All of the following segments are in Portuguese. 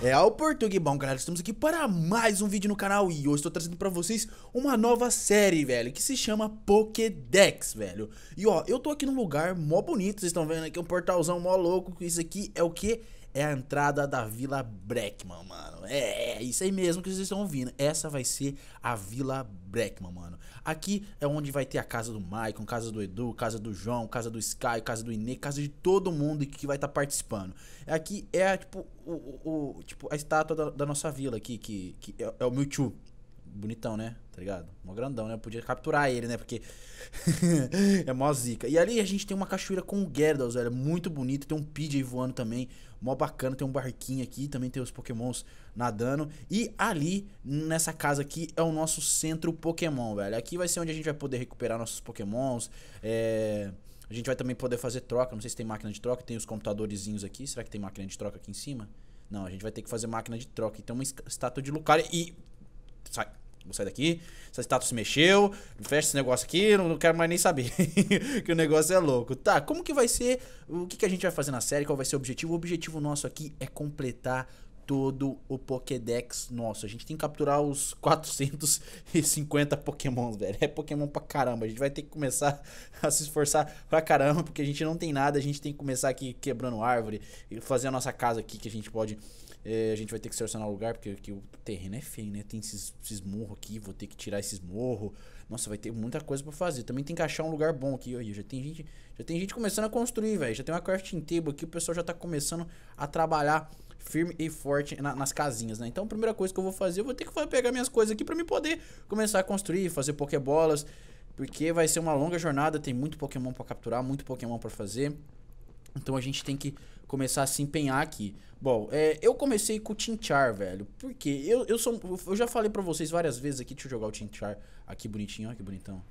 É o Português Bom, galera, estamos aqui para mais um vídeo no canal e hoje estou trazendo para vocês uma nova série, velho, que se chama Pokédex, velho. E ó, eu tô aqui num lugar mó bonito, vocês estão vendo aqui um portalzão mó louco, isso aqui é o que? é a entrada da Vila Breckman, mano. É, é, é isso aí mesmo que vocês estão ouvindo. Essa vai ser a Vila Breckman, mano. Aqui é onde vai ter a casa do Maicon, casa do Edu, casa do João, casa do Sky, casa do Inê, casa de todo mundo que vai estar tá participando. Aqui é, tipo, o, o, o, tipo a estátua da, da nossa vila aqui, que, que é, é o Mewtwo bonitão, né? Tá ligado? Mó grandão, né? Eu podia capturar ele, né? Porque é mó zica. E ali a gente tem uma cachoeira com o Gyarados, velho. Muito bonito. Tem um PJ voando também. Mó bacana. Tem um barquinho aqui. Também tem os pokémons nadando. E ali, nessa casa aqui, é o nosso centro pokémon, velho. Aqui vai ser onde a gente vai poder recuperar nossos pokémons. É... A gente vai também poder fazer troca. Não sei se tem máquina de troca. Tem os computadorzinhos aqui. Será que tem máquina de troca aqui em cima? Não, a gente vai ter que fazer máquina de troca. tem então, uma estátua de Lucario. E sai. Vou sair daqui, essa estátua se mexeu, fecha esse negócio aqui, não, quero mais nem saber que o negócio é louco. Tá, como que vai ser, o que, que a gente vai fazer na série, qual vai ser o objetivo? O objetivo nosso aqui é completar todo o Pokédex nosso. A gente tem que capturar os 450 Pokémons, velho. É Pokémon pra caramba. A gente vai ter que começar a se esforçar pra caramba, porque a gente não tem nada. A gente tem que começar aqui quebrando árvore e fazer a nossa casa aqui que a gente pode é, a gente vai ter que selecionar o lugar, porque aqui o terreno é feio, né? Tem esses, esses morros aqui, vou ter que tirar esses morros. Nossa, vai ter muita coisa pra fazer. Também tem que achar um lugar bom aqui. Olha, já tem gente, já tem gente começando a construir, velho. Já tem uma crafting table aqui, o pessoal já tá começando a trabalhar firme e forte na, nas casinhas, né? Então a primeira coisa que eu vou fazer, eu vou ter que pegar minhas coisas aqui pra me poder começar a construir, fazer pokebolas. Porque vai ser uma longa jornada, tem muito Pokémon pra capturar, muito Pokémon pra fazer. Então a gente tem que começar a se empenhar aqui. Bom, é, eu comecei com o Tinchar, velho. Porque eu, eu sou. Eu já falei para vocês várias vezes aqui. Deixa eu jogar o Tinchar aqui bonitinho, ó, que bonitão.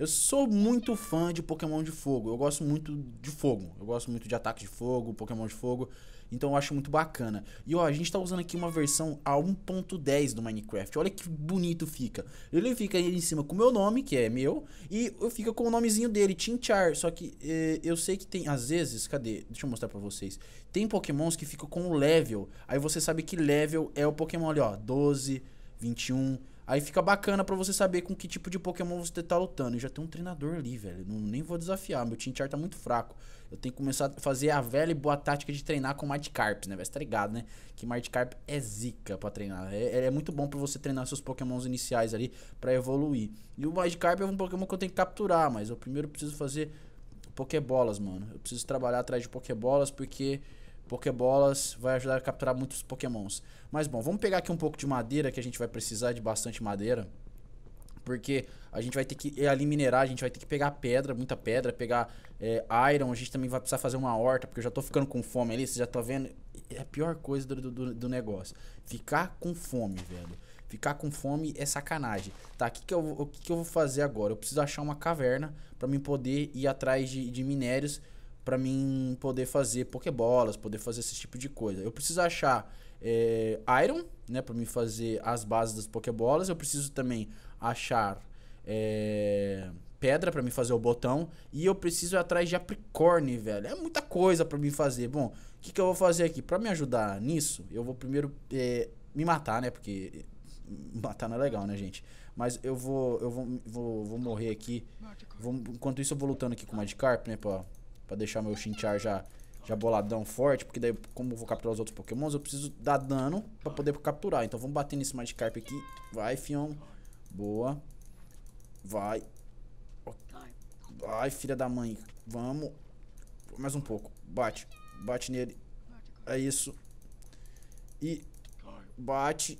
Eu sou muito fã de Pokémon de fogo. Eu gosto muito de fogo. Eu gosto muito de ataque de fogo, Pokémon de fogo. Então eu acho muito bacana. E ó, a gente tá usando aqui uma versão a 1.10 do Minecraft. Olha que bonito fica. Ele fica aí em cima com o meu nome, que é meu, e eu fica com o nomezinho dele, Tinchar. Só que eh, eu sei que tem, às vezes, cadê? Deixa eu mostrar pra vocês. Tem pokémons que ficam com o level. Aí você sabe que level é o pokémon ali, ó. 12, 21, Aí fica bacana para você saber com que tipo de Pokémon você tá lutando. Eu já tenho um treinador ali, velho. Não, nem vou desafiar. Meu Tinchar tá muito fraco. Eu tenho que começar a fazer a velha e boa tática de treinar com Carp, né, Vai Você tá ligado, né? Que Carp é zica para treinar. É, é, é, muito bom para você treinar seus Pokémons iniciais ali para evoluir. E o Carp é um Pokémon que eu tenho que capturar, mas eu primeiro preciso fazer Pokébolas, mano. Eu preciso trabalhar atrás de Pokébolas porque Pokébolas vai ajudar a capturar muitos Pokémons. Mas bom, vamos pegar aqui um pouco de madeira, que a gente vai precisar de bastante madeira. Porque a gente vai ter que ir é, ali minerar, a gente vai ter que pegar pedra, muita pedra, pegar é, iron, a gente também vai precisar fazer uma horta, porque eu já tô ficando com fome ali, você já tá vendo. É a pior coisa do, do, do negócio. Ficar com fome, velho. Ficar com fome é sacanagem. Tá, o que, que, eu, o que, que eu vou fazer agora? Eu preciso achar uma caverna para mim poder ir atrás de, de minérios para mim poder fazer pokebolas, poder fazer esse tipo de coisa. Eu preciso achar é, iron, né, para mim fazer as bases das pokebolas. Eu preciso também achar é, pedra para mim fazer o botão e eu preciso ir atrás de apricorne, velho. É muita coisa para mim fazer. Bom, o que, que eu vou fazer aqui para me ajudar nisso? Eu vou primeiro é, me matar, né, porque matar não é legal, né, gente? Mas eu vou, eu vou, vou, vou morrer aqui. Vou, enquanto isso, eu vou lutando aqui com o Magikarp, né, pra Pra deixar meu Shinchar já, já boladão forte. Porque daí, como eu vou capturar os outros pokémons, eu preciso dar dano pra poder capturar. Então vamos bater nesse Magikarp aqui. Vai, Fion. Boa. Vai. vai filha da mãe. Vamos. Mais um pouco. Bate. Bate nele. É isso. E bate.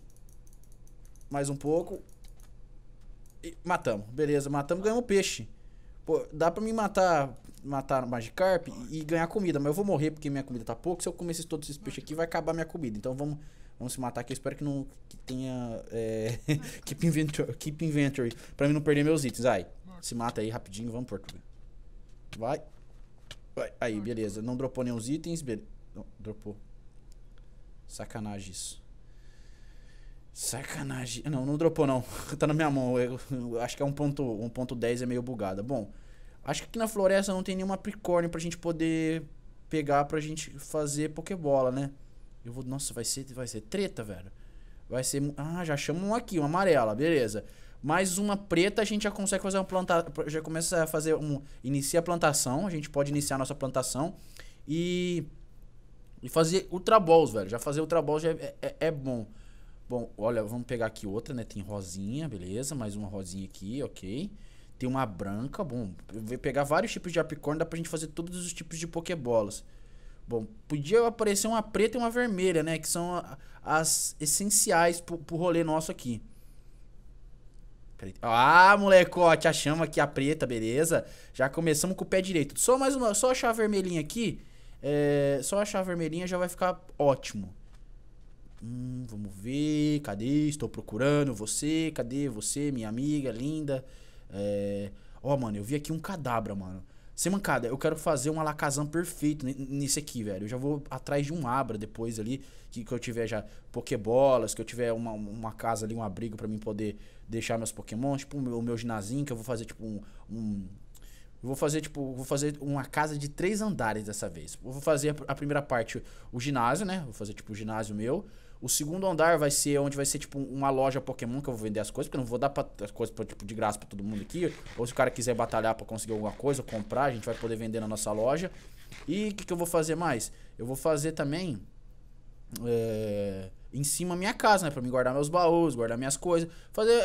Mais um pouco. E matamos. Beleza, matamos, ganhamos peixe. Pô, dá pra me matar matar o Magikarp e, e ganhar comida. Mas eu vou morrer porque minha comida tá pouco. Se eu comer esses, todos esses peixes aqui, vai acabar minha comida. Então vamos, vamos se matar aqui. Eu espero que não que tenha. É, keep, inventory, keep inventory. Pra mim não perder meus itens. Aí, se mata aí rapidinho. Vamos, Portugal. Vai. Vai. Aí, beleza. Não dropou nenhum itens. Be... Não, dropou. Sacanagem isso. Sacanagem. Não, não dropou não. tá na minha mão. Eu, eu acho que é 1.10 é meio bugada. Bom. Acho que aqui na floresta não tem nenhuma para pra gente poder pegar pra gente fazer Pokébola, né? Eu vou. Nossa, vai ser, vai ser treta, velho. Vai ser. Ah, já chama um aqui, uma amarela, beleza. Mais uma preta, a gente já consegue fazer uma plantação. Já começa a fazer um. Inicia a plantação. A gente pode iniciar a nossa plantação. E. E fazer Ultra Balls, velho. Já fazer Ultra Balls já é, é, é, é bom. Bom, olha, vamos pegar aqui outra, né? Tem rosinha, beleza. Mais uma rosinha aqui, ok. Tem uma branca, bom, eu pegar vários tipos de apicorno dá pra gente fazer todos os tipos de pokebolas. Bom, podia aparecer uma preta e uma vermelha, né? Que são as essenciais pro, pro rolê nosso aqui. Ah, molecote, achamos aqui a preta, beleza? Já começamos com o pé direito. Só mais uma, só achar a vermelhinha aqui. É, só achar a vermelhinha já vai ficar ótimo. Hum, vamos ver. Cadê? Estou procurando você. Cadê você, minha amiga linda? É, ó, mano, eu vi aqui um cadabra, mano. Sem mancada, eu quero fazer um alacazam perfeito nesse aqui, velho. Eu já vou atrás de um abra depois ali, que, que eu tiver já pokebolas, que eu tiver uma, uma casa ali, um abrigo para mim poder deixar meus pokémons Tipo, o meu, o meu ginazinho, que eu vou fazer tipo um... um vou fazer, tipo, vou fazer uma casa de três andares dessa vez. Eu vou fazer a primeira parte, o ginásio, né? Vou fazer, tipo, o ginásio meu. O segundo andar vai ser onde vai ser, tipo, uma loja Pokémon que eu vou vender as coisas, porque eu não vou dar pra, as coisas pra, tipo, de graça pra todo mundo aqui. Ou se o cara quiser batalhar pra conseguir alguma coisa, ou comprar, a gente vai poder vender na nossa loja. E o que, que eu vou fazer mais? Eu vou fazer também. É em cima da minha casa, né? Pra me guardar meus baús, guardar minhas coisas. Fazer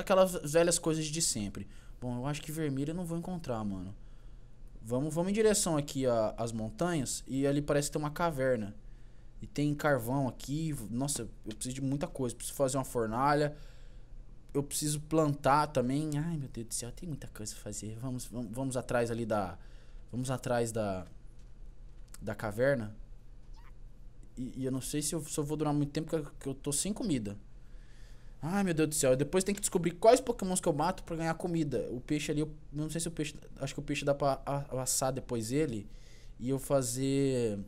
aquelas velhas coisas de sempre. Bom, eu acho que vermelho eu não vou encontrar, mano. Vamos, vamos em direção aqui às montanhas. E ali parece ter uma caverna e tem carvão aqui. Nossa, eu preciso de muita coisa. Preciso fazer uma fornalha. Eu preciso plantar também. Ai, meu Deus do céu, tem muita coisa a fazer. Vamos, vamos, vamos atrás ali da. Vamos atrás da. Da caverna. E, e eu não sei se eu, se eu, vou durar muito tempo, porque eu, tô sem comida. Ai, meu Deus do céu. Eu depois tem que descobrir quais pokémons que eu mato para ganhar comida. O peixe ali, eu não sei se o peixe. Acho que o peixe dá pra assar depois ele. E eu fazer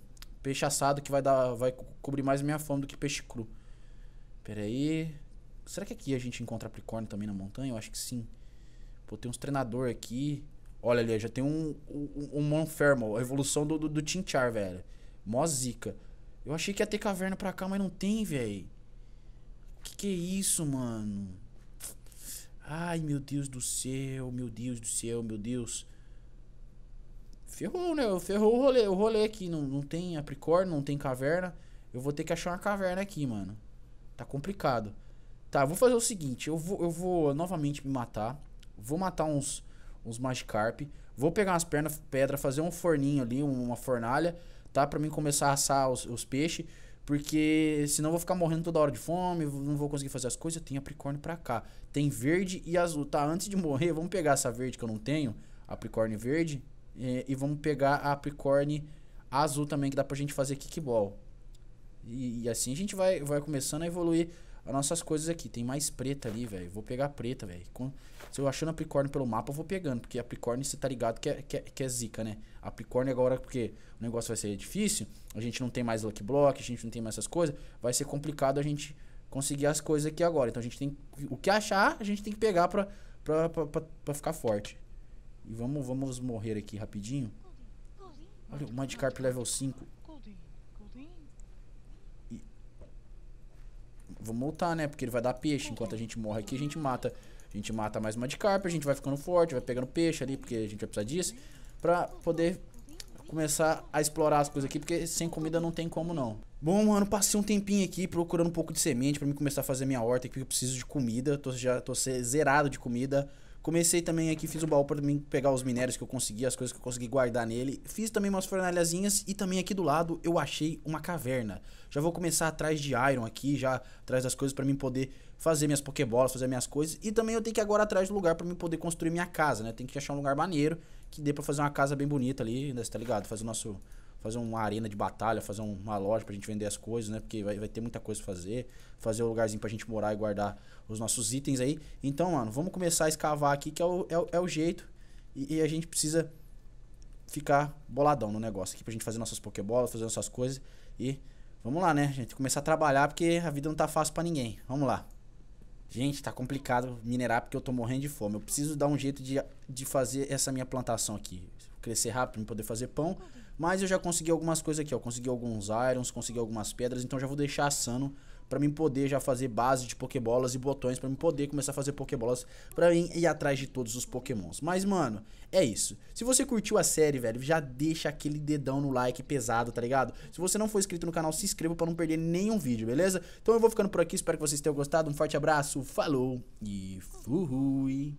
peixe assado que vai dar vai cobrir mais minha fome do que peixe cru. Pera aí. Será que aqui a gente encontra apricórnio também na montanha? Eu acho que sim. Pô, tem uns treinador aqui. Olha ali, já tem um, um, um Monfermo, a evolução do, do, do Tinchar, velho. Mó zica. Eu achei que ia ter caverna pra cá, mas não tem, velho. Que que é isso, mano? Ai, meu Deus do céu, meu Deus do céu, meu Deus ferrou, né? Ferrou o rolê, o rolê aqui. Não, não tem apricórnio, não tem caverna. Eu vou ter que achar uma caverna aqui, mano. Tá complicado. Tá, vou fazer o seguinte. Eu vou, eu vou novamente me matar. Vou matar uns, uns Magikarp. Vou pegar umas pernas, pedra, fazer um forninho ali, uma fornalha. Tá? Pra mim começar a assar os, os peixes. Porque senão eu vou ficar morrendo toda hora de fome, não vou conseguir fazer as coisas. Tem apricórnio pra cá. Tem verde e azul. Tá, antes de morrer, vamos pegar essa verde que eu não tenho. Apricórnio verde. É, e vamos pegar a apricorne azul também, que dá pra gente fazer kickball. E, e, assim a gente vai, vai começando a evoluir as nossas coisas aqui. Tem mais preta ali, velho. Vou pegar preta, velho. Se eu achando a apricorne pelo mapa, eu vou pegando. Porque a apricorne, você tá ligado que é, que é, que é zica, né? a Apricorne agora, porque o negócio vai ser difícil. A gente não tem mais Lucky block, a gente não tem mais essas coisas. Vai ser complicado a gente conseguir as coisas aqui agora. Então a gente tem. O que achar, a gente tem que pegar pra, pra, pra, pra, pra ficar forte. E vamos, vamos morrer aqui rapidinho. Olha, o Magikarp level 5. E... Vamos voltar né? Porque ele vai dar peixe. Enquanto a gente morre aqui, a gente mata. A gente mata mais o de a gente vai ficando forte, vai pegando peixe ali, porque a gente vai precisar disso. Pra poder começar a explorar as coisas aqui, porque sem comida não tem como não. Bom, mano, passei um tempinho aqui procurando um pouco de semente pra mim começar a fazer minha horta aqui, porque eu preciso de comida. Tô, já tô zerado de comida. Comecei também aqui, fiz o baú para mim pegar os minérios que eu consegui, as coisas que eu consegui guardar nele. Fiz também umas fornalhazinhas e também aqui do lado eu achei uma caverna. Já vou começar atrás de iron aqui, já atrás das coisas para mim poder fazer minhas pokebolas, fazer minhas coisas. E também eu tenho que ir agora atrás do lugar para mim poder construir minha casa, né? Tem que achar um lugar maneiro que dê para fazer uma casa bem bonita ali, ainda né? tá ligado? Fazer o nosso fazer uma arena de batalha, fazer uma loja pra gente vender as coisas, né? Porque vai, vai ter muita coisa pra fazer, fazer um lugarzinho pra gente morar e guardar os nossos itens aí. Então, mano, vamos começar a escavar aqui, que é o, é é o jeito. E, e, a gente precisa ficar boladão no negócio aqui pra gente fazer nossas pokebolas, fazer nossas coisas. E vamos lá, né, gente? Começar a trabalhar, porque a vida não tá fácil pra ninguém. Vamos lá. Gente, tá complicado minerar porque eu tô morrendo de fome. Eu preciso dar um jeito de, de fazer essa minha plantação aqui crescer rápido, pra poder fazer pão. Mas eu já consegui algumas coisas aqui, ó. Consegui alguns irons, consegui algumas pedras, então já vou deixar assando para mim poder já fazer base de pokebolas e botões para mim poder começar a fazer pokebolas para mim ir atrás de todos os pokémons. Mas mano, é isso. Se você curtiu a série, velho, já deixa aquele dedão no like pesado, tá ligado? Se você não for inscrito no canal, se inscreva para não perder nenhum vídeo, beleza? Então eu vou ficando por aqui, espero que vocês tenham gostado. Um forte abraço, falou e fui.